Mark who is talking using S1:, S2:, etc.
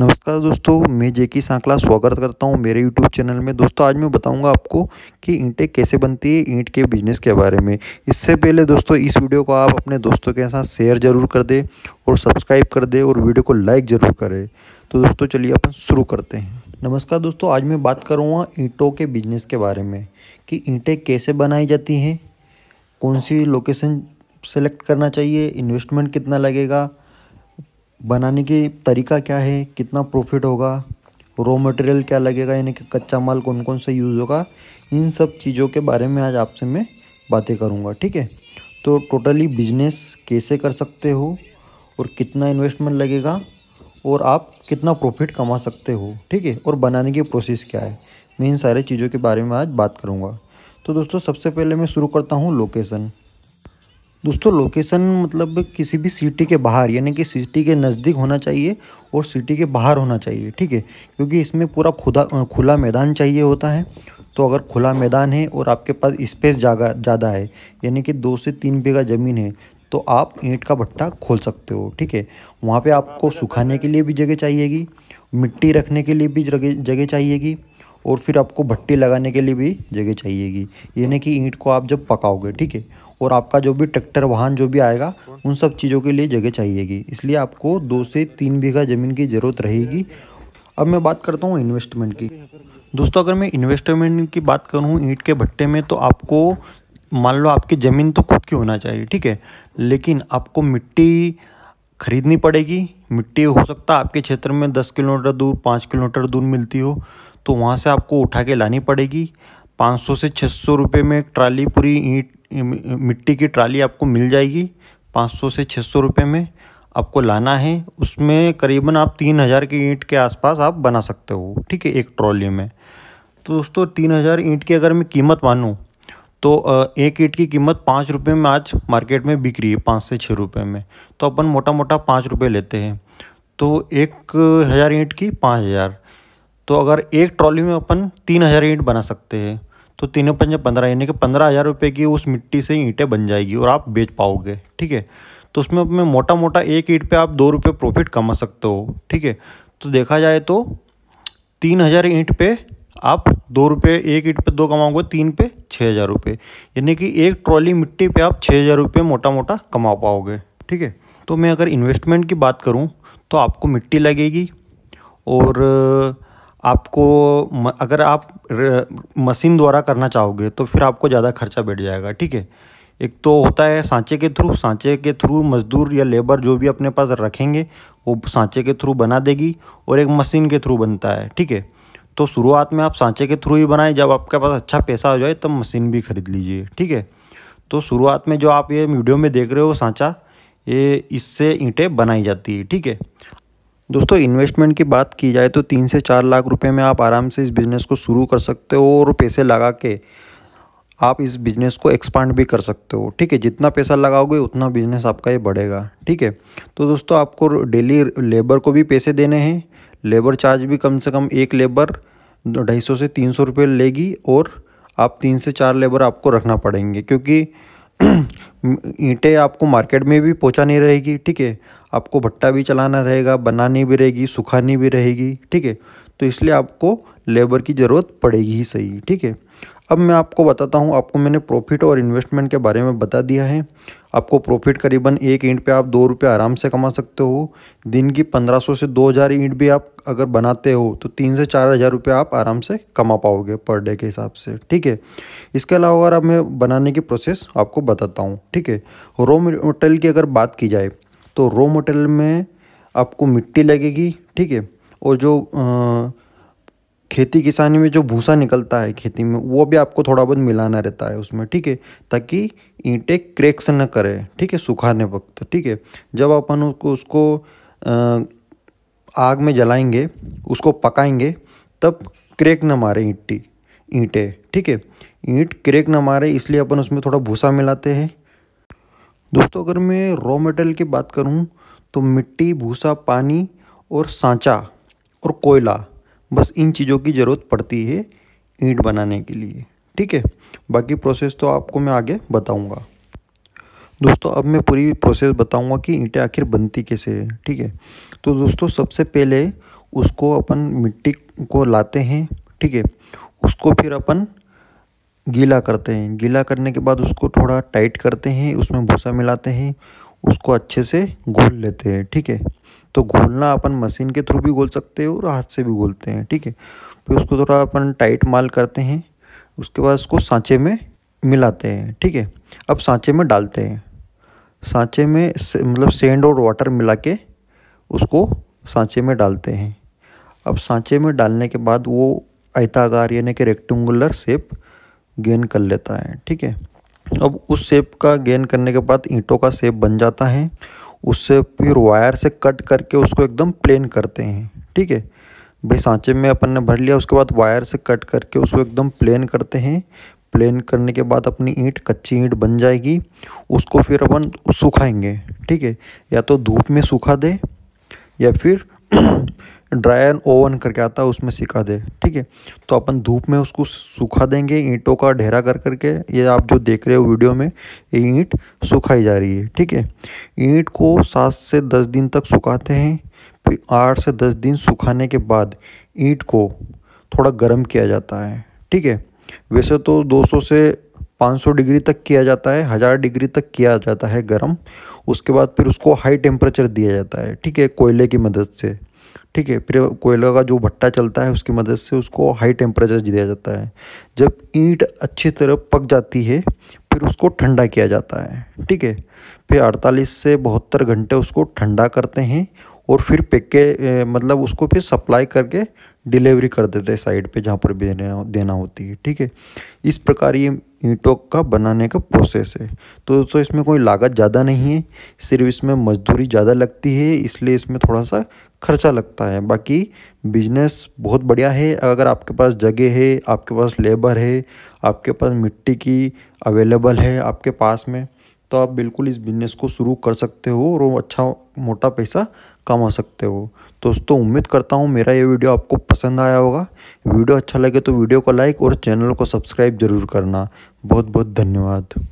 S1: नमस्कार दोस्तों मैं जेकी सांकला स्वागत करता हूं मेरे यूट्यूब चैनल में दोस्तों आज मैं बताऊंगा आपको कि ईंटें कैसे बनती है ईंट के बिजनेस के बारे में इससे पहले दोस्तों इस वीडियो को आप अपने दोस्तों के साथ शेयर ज़रूर कर दें और सब्सक्राइब कर दें और वीडियो को लाइक ज़रूर करें तो दोस्तों चलिए अपन शुरू करते हैं नमस्कार दोस्तों आज मैं बात करूँगा ईंटों के बिजनेस के बारे में कि ईंटें कैसे बनाई जाती हैं कौन सी लोकेशन सेलेक्ट करना चाहिए इन्वेस्टमेंट कितना लगेगा बनाने की तरीका क्या है कितना प्रॉफिट होगा रॉ मटेरियल क्या लगेगा यानी कि कच्चा माल कौन कौन सा यूज़ होगा इन सब चीज़ों के बारे में आज आपसे मैं बातें करूँगा ठीक है तो टोटली बिजनेस कैसे कर सकते हो और कितना इन्वेस्टमेंट लगेगा और आप कितना प्रॉफिट कमा सकते हो ठीक है और बनाने की प्रोसेस क्या है मैं इन सारे चीज़ों के बारे में आज बात करूँगा तो दोस्तों सबसे पहले मैं शुरू करता हूँ लोकेशन दोस्तों लोकेशन मतलब किसी भी सिटी के बाहर यानी कि सिटी के नज़दीक होना चाहिए और सिटी के बाहर होना चाहिए ठीक है क्योंकि इसमें पूरा खुदा खुला मैदान चाहिए होता है तो अगर खुला मैदान है और आपके पास स्पेस जागा ज़्यादा है यानी कि दो से तीन बीघा ज़मीन है तो आप ईंट का भट्टा खोल सकते हो ठीक है वहाँ पर आपको सुखाने के लिए भी जगह चाहिएगी मिट्टी रखने के लिए भी जगह जगह चाहिएगी और फिर आपको भट्टी लगाने के लिए भी जगह चाहिएगी यानी कि ईंट को आप जब पकाओगे ठीक है और आपका जो भी ट्रैक्टर वाहन जो भी आएगा उन सब चीज़ों के लिए जगह चाहिएगी इसलिए आपको दो से तीन बीघा ज़मीन की ज़रूरत रहेगी अब मैं बात करता हूँ इन्वेस्टमेंट की दोस्तों अगर मैं इन्वेस्टमेंट की बात करूँ ईंट के भट्टे में तो आपको मान लो आपकी ज़मीन तो खुद की होना चाहिए ठीक है लेकिन आपको मिट्टी खरीदनी पड़ेगी मिट्टी हो सकता है आपके क्षेत्र में दस किलोमीटर दूर पाँच किलोमीटर दूर मिलती हो तो वहाँ से आपको उठा के लानी पड़ेगी 500 से 600 रुपए में एक ट्राली पूरी ईट मिट्टी की ट्राली आपको मिल जाएगी 500 से 600 रुपए में आपको लाना है उसमें करीबन आप तीन हज़ार की ईंट के आसपास आप बना सकते हो ठीक है एक ट्रॉली में तो दोस्तों तीन हज़ार ईंट की अगर मैं कीमत मानूँ तो एक ईंट की कीमत पाँच रुपये में आज मार्केट में बिक रही है पाँच से छः रुपये में तो अपन मोटा मोटा पाँच रुपये लेते हैं तो एक हज़ार ईंट की पाँच हज़ार तो अगर एक ट्रॉली में अपन तीन हज़ार ईंट बना सकते हैं तो तीनों पंजे पंद्रह यानी कि पंद्रह हज़ार रुपये की उस मिट्टी से ईंटें बन जाएगी और आप बेच पाओगे ठीक है तो उसमें अपने मोटा मोटा एक ईंट पे आप दो रुपये प्रॉफिट कमा सकते हो ठीक है तो देखा जाए तो तीन हज़ार ईंट पे आप दो रुपये एक ईंट पे दो कमाओगे तीन पे छः हज़ार रुपये यानी कि एक ट्रॉली मिट्टी पे आप छः हज़ार रुपये मोटा मोटा कमा पाओगे ठीक है तो मैं अगर इन्वेस्टमेंट की बात करूँ तो आपको मिट्टी लगेगी और आपको अगर आप मशीन द्वारा करना चाहोगे तो फिर आपको ज़्यादा खर्चा बैठ जाएगा ठीक है एक तो होता है सांचे के थ्रू सांचे के थ्रू मजदूर या लेबर जो भी अपने पास रखेंगे वो सांचे के थ्रू बना देगी और एक मशीन के थ्रू बनता है ठीक है तो शुरुआत में आप सांचे के थ्रू ही बनाएं जब आपके पास अच्छा पैसा हो जाए तब मशीन भी खरीद लीजिए ठीक है तो शुरुआत में जो आप ये वीडियो में देख रहे हो सांचा ये इससे ईंटें बनाई जाती है ठीक है दोस्तों इन्वेस्टमेंट की बात की जाए तो तीन से चार लाख रुपए में आप आराम से इस बिज़नेस को शुरू कर सकते हो और पैसे लगा के आप इस बिज़नेस को एक्सपांड भी कर सकते हो ठीक है जितना पैसा लगाओगे उतना बिज़नेस आपका ये बढ़ेगा ठीक है तो दोस्तों आपको डेली लेबर को भी पैसे देने हैं लेबर चार्ज भी कम से कम एक लेबर ढाई सौ से तीन सौ रुपये लेगी और आप तीन से चार लेबर आपको रखना पड़ेंगे क्योंकि ईंटें आपको मार्केट में भी पहुँचानी रहेगी ठीक है आपको भट्टा भी चलाना रहेगा बनानी भी रहेगी सुखानी भी रहेगी ठीक है तो इसलिए आपको लेबर की ज़रूरत पड़ेगी ही सही ठीक है अब मैं आपको बताता हूँ आपको मैंने प्रॉफिट और इन्वेस्टमेंट के बारे में बता दिया है आपको प्रॉफिट करीबन एक ईंट पे आप दो रुपये आराम से कमा सकते हो दिन की पंद्रह सौ से दो हज़ार ईंट भी आप अगर बनाते हो तो तीन से चार हज़ार रुपये आप आराम से कमा पाओगे पर डे के हिसाब से ठीक है इसके अलावा अगर आप मैं बनाने की प्रोसेस आपको बताता हूँ ठीक है रोम मटेरियल की अगर बात की जाए तो रोम मटेरियल में आपको मिट्टी लगेगी ठीक है और जो आ, खेती किसानी में जो भूसा निकलता है खेती में वो भी आपको थोड़ा बहुत मिलाना रहता है उसमें ठीक है ताकि ईंटे क्रेक्स न करें ठीक है सुखाने वक्त ठीक है जब अपन उसको उसको आग में जलाएंगे उसको पकाएंगे तब क्रेक ना मारे ईंटी ईंटे ठीक है ईंट क्रेक ना मारे इसलिए अपन उसमें थोड़ा भूसा मिलाते हैं दोस्तों अगर मैं रॉ मटेरियल की बात करूँ तो मिट्टी भूसा पानी और सांचा और कोयला बस इन चीज़ों की ज़रूरत पड़ती है ईंट बनाने के लिए ठीक है बाकी प्रोसेस तो आपको मैं आगे बताऊंगा दोस्तों अब मैं पूरी प्रोसेस बताऊंगा कि ईंटें आखिर बनती कैसे है ठीक है तो दोस्तों सबसे पहले उसको अपन मिट्टी को लाते हैं ठीक है उसको फिर अपन गीला करते हैं गीला करने के बाद उसको थोड़ा टाइट करते हैं उसमें भूसा मिलाते हैं उसको अच्छे से घोल लेते हैं ठीक है तो घोलना अपन मशीन के थ्रू भी घोल सकते हैं और हाथ से भी घोलते हैं ठीक है फिर उसको थोड़ा अपन टाइट माल करते हैं उसके बाद उसको सांचे में मिलाते हैं ठीक है अब सांचे में डालते हैं सांचे में से, मतलब सेंड और वाटर मिला के उसको सांचे में डालते हैं अब सांचे में डालने के बाद वो आयताकार यानी कि रेक्टेंगुलर शेप गेन कर लेता है ठीक है अब उस शेप का गेन करने के बाद ईंटों का शेप बन जाता है उससे फिर वायर से कट करके उसको एकदम प्लेन करते हैं ठीक है भाई सांचे में अपन ने भर लिया उसके बाद वायर से कट करके उसको एकदम प्लेन करते हैं प्लेन करने के बाद अपनी ईंट कच्ची ईंट बन जाएगी उसको फिर अपन सुखाएंगे ठीक है या तो धूप में सूखा दे या फिर ड्रायर ओवन करके आता है उसमें सिखा दे ठीक है तो अपन धूप में उसको सूखा देंगे ईंटों का ढेरा कर करके ये आप जो देख रहे हो वीडियो में ये ईंट सुखाई जा रही है ठीक है ईंट को सात से दस दिन तक सुखाते हैं फिर आठ से दस दिन सुखाने के बाद ईंट को थोड़ा गर्म किया जाता है ठीक है वैसे तो दो से 500 डिग्री तक किया जाता है हज़ार डिग्री तक किया जाता है गर्म उसके बाद फिर उसको हाई टेम्परेचर दिया जाता है ठीक है कोयले की मदद से ठीक है फिर कोयला का जो भट्टा चलता है उसकी मदद से उसको हाई टेम्परेचर दिया जाता है जब ईंट अच्छी तरह पक जाती है फिर उसको ठंडा किया जाता है ठीक है फिर 48 से बहत्तर घंटे उसको ठंडा करते हैं और फिर पेके मतलब उसको फिर सप्लाई करके डिलीवरी कर देते हैं साइड पे जहाँ पर भी देना देना होती है ठीक है इस प्रकार ये ईंटों का बनाने का प्रोसेस है तो दोस्तों इसमें कोई लागत ज़्यादा नहीं है सिर्फ इसमें मजदूरी ज़्यादा लगती है इसलिए इसमें थोड़ा सा खर्चा लगता है बाकी बिजनेस बहुत बढ़िया है अगर आपके पास जगह है आपके पास लेबर है आपके पास मिट्टी की अवेलेबल है आपके पास में तो आप बिल्कुल इस बिजनेस को शुरू कर सकते हो और अच्छा मोटा पैसा कमा सकते हो दोस्तों उम्मीद करता हूँ मेरा ये वीडियो आपको पसंद आया होगा वीडियो अच्छा लगे तो वीडियो को लाइक और चैनल को सब्सक्राइब जरूर करना बहुत बहुत धन्यवाद